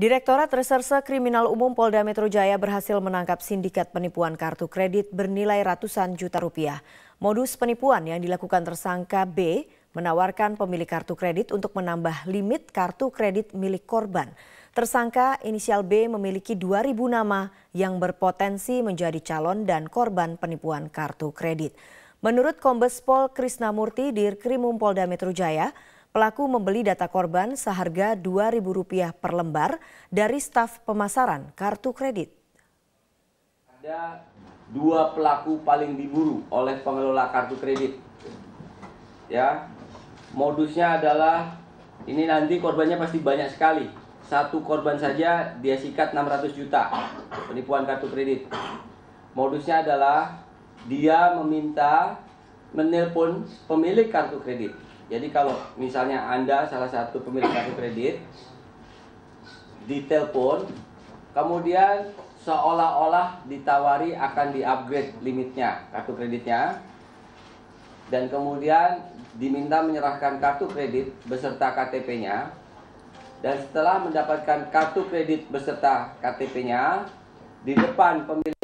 Direktorat Reserse Kriminal Umum Polda Metro Jaya berhasil menangkap sindikat penipuan kartu kredit bernilai ratusan juta rupiah. Modus penipuan yang dilakukan tersangka B menawarkan pemilik kartu kredit untuk menambah limit kartu kredit milik korban. Tersangka inisial B memiliki 2.000 nama yang berpotensi menjadi calon dan korban penipuan kartu kredit. Menurut Kombes Pol Krisnamurti di Krimum Polda Metro Jaya, Pelaku membeli data korban seharga Rp2.000 per lembar dari staf pemasaran kartu kredit. Ada dua pelaku paling diburu oleh pengelola kartu kredit. Ya, modusnya adalah ini nanti korbannya pasti banyak sekali. Satu korban saja dia sikat 600 juta penipuan kartu kredit. Modusnya adalah dia meminta menelpon pemilik kartu kredit jadi kalau misalnya Anda salah satu pemilik kartu kredit ditelepon, kemudian seolah-olah ditawari akan di-upgrade limitnya, kartu kreditnya. Dan kemudian diminta menyerahkan kartu kredit beserta KTP-nya. Dan setelah mendapatkan kartu kredit beserta KTP-nya, di depan pemilik